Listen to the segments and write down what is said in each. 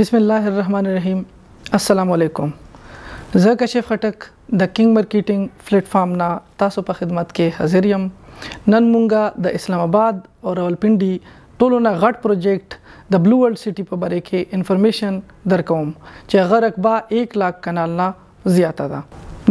بسم الله الرحمن الرحیم السلام علیکم زه کشف خټک د کینګ مارکیټینګ پلیټ فارم نه تاسو په خدمت کې حاضر یم نن مونږه د اسلام آباد او راولپنډي ټولو نه غټ پروجیکټ د بلو ورلد سیټي په باره کې انفارمیشن درکوم چې هغه رقبه 1 لک کنال نه زیاته ده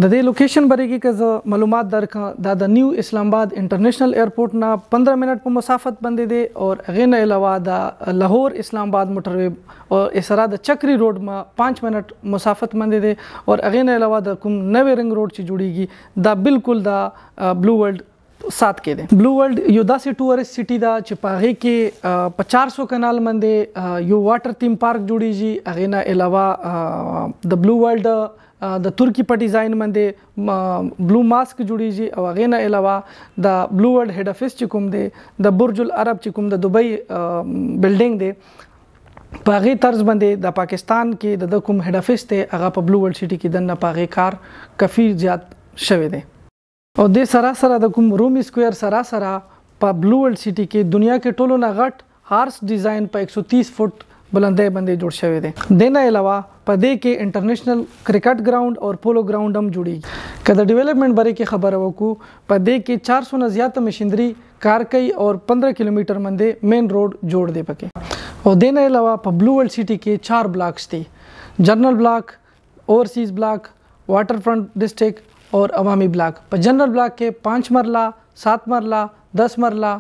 د دې لوکیشن بریګي کې معلومات درکې دا د نیو اسلام آباد انټرنیشنل ایرپورټ نه 15 منټ په مسافت باندې دی او غینه علاوه د لاهور اسلام آباد موټر ویب او اسرا د چکری روډ ما 5 منټ مسافت باندې دی او غینه علاوه د کوم نوې رنګ روډ چې جوړیږي دا بالکل د بلو ورلد سات کې ده بلو ورلد یو داسې ټورست سټي ده چې پاغه کې په 400 کانال باندې یو واټر تیم پارک جوړیږي اغه نه علاوه د بلو ورلد د ترکی په ډیزاین باندې بلو ماسک جوړیږي او غینه علاوه د بلو ورلد هډ افیس چې کوم دی د برج العرب چې کوم د دوبۍ بلډینګ دی په هغه طرز باندې د پاکستان کې د کوم هډ افیس ته هغه په بلو ورلد سیټي کې د نه پاغه کار کافي زیات شوی دی او د سره سره د کوم روم سکوير سره سره په بلو ورلد سیټي کې دنیا کې ټولو نه غټ هارس ډیزاین په 130 فټ بلندۍ باندې جوړ شوی دی دینه علاوه په دې کې انټرنیشنل کرکټ ګراوند او پولو ګراوند هم جوړیږي کله ډیولپمنټ باره کې خبره وکړو په دې کې 400 نه زیات مشندري کار کوي او 15 کیلومتر باندې مین روډ جوړ دی پکې او دینه علاوه په بلو ورلد سيتي کې 4 بلاکس دي جنرال بلاک اوورسیز بلاک واټر فرنٹ ڈسٹرک اور عوامی بلاک پر جنرل بلاک کے پانچ مرلہ سات مرلہ دس مرلہ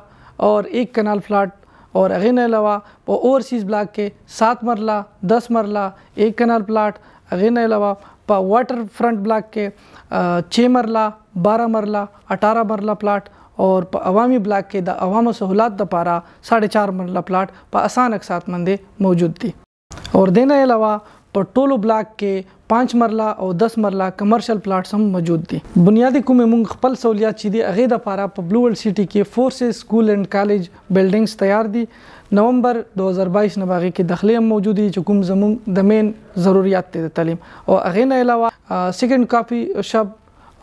اور ایک کنال فلاٹ और अगे ने अलावा ओवरसीज़ ब्लाक के सात मरला दस मरला एक कनाल प्लाट अगे ने अलावा वाटर फ्रंट ब्लाक के छः मरला बारह मरला अठारह मरला प्लाट और अवामी ब्लाक के د عوامو سہولات د پاره 4.5 مرله پلاټ په اسانه اقساط مندې موجود دي اور دینه علاوه په ټولو بلاک کې 5 مرله او 10 مرله کمرشل پلاټس هم موجود دي بنیادی کوم موږ خپل سہولیات چې دي هغه د پاره په بلوول سيټي کې فورسز سکول اند کالج بلډینګز تیار دي نومبر 2022 نه باغی کې داخلي هم موجوده چې کوم زمون د مین ضرورت ته تعلیم او هغه نه علاوه سیکنډ کاپی شپ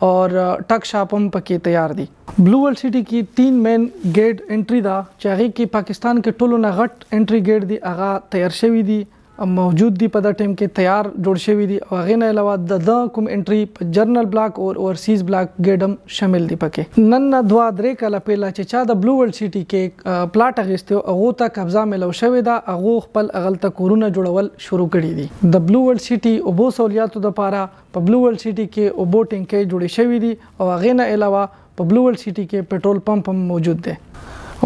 और टक शाप हम पके तैयार दी ब्लू वर्ल्ड सिटी की तीन मेन गेट एंट्री दा चाहे कि पाकिस्तान के टोलो ना घट एंट्री गेट दी आगा तैयार शवी दी موجود دي په دا ټیم کې تیار جوړ شوی دي او غینې علاوه د د کوم انټری په جرنل بلاک او اورسیز بلاک ګډم شامل دي پکې نن نه دوا درې کاله پیلا چې چا د بلو ورلد سيټي کې پلاټ اغستو هغه ته قبضه ملو شوې ده هغه خپل اغلته کورونه جوړول شروع کړي دي د بلو ورلد سيټي او بو سہولیاتو د لپاره په بلو ورلد سيټي کې او بوټینګ کې جوړې شوې دي او غینې علاوه په بلو ورلد سيټي کې پېټرول پمپ هم موجود دی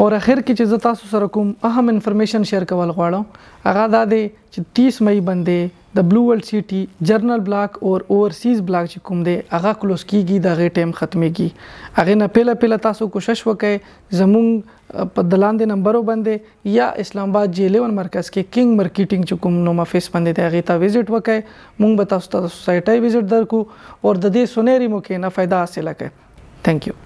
او اخر کې چې تاسو سره کوم اهم انفارمیشن شیر کول غواړم هغه دا دی چې 30 مئی باندې د بلو ورلد سيټي جرنل بلاک او اورسیز بلاک چې کوم دی هغه کلوز کیږي د غي ټیم ختميږي هغه نه پیله پیله تاسو کوشش وکړئ زموږ په دلاندې نمبرو باندې یا اسلام آباد جی 11 مرکز کې کینګ مارکیټینګ چې کوم نو مافیس باندې دی هغه تا وزټ وکړئ موږ به تاسو ته سوسایټي وزټ درکو او د دې سنېری مو کې نه फायदा حاصل کړئ ثانک یو